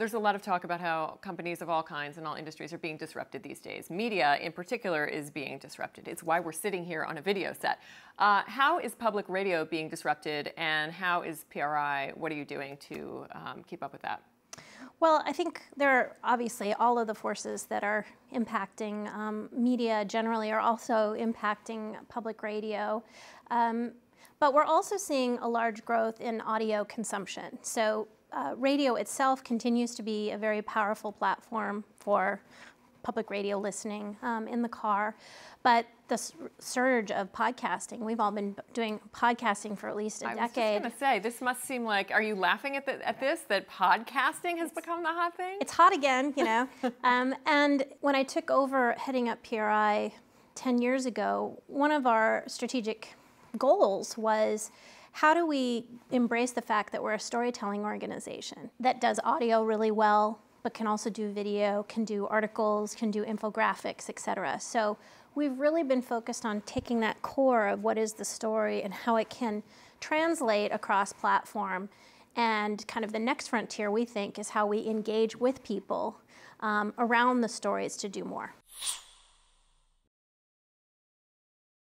There's a lot of talk about how companies of all kinds and all industries are being disrupted these days. Media, in particular, is being disrupted. It's why we're sitting here on a video set. Uh, how is public radio being disrupted, and how is PRI? What are you doing to um, keep up with that? Well, I think there are obviously all of the forces that are impacting um, media generally are also impacting public radio. Um, but we're also seeing a large growth in audio consumption. So uh, radio itself continues to be a very powerful platform for public radio listening um, in the car. But the surge of podcasting, we've all been doing podcasting for at least a I decade. I was just going to say, this must seem like, are you laughing at, the, at this, that podcasting has it's, become the hot thing? It's hot again, you know. um, and when I took over heading up PRI 10 years ago, one of our strategic goals was how do we embrace the fact that we're a storytelling organization that does audio really well, but can also do video, can do articles, can do infographics, etc. So we've really been focused on taking that core of what is the story and how it can translate across platform. And kind of the next frontier, we think, is how we engage with people um, around the stories to do more.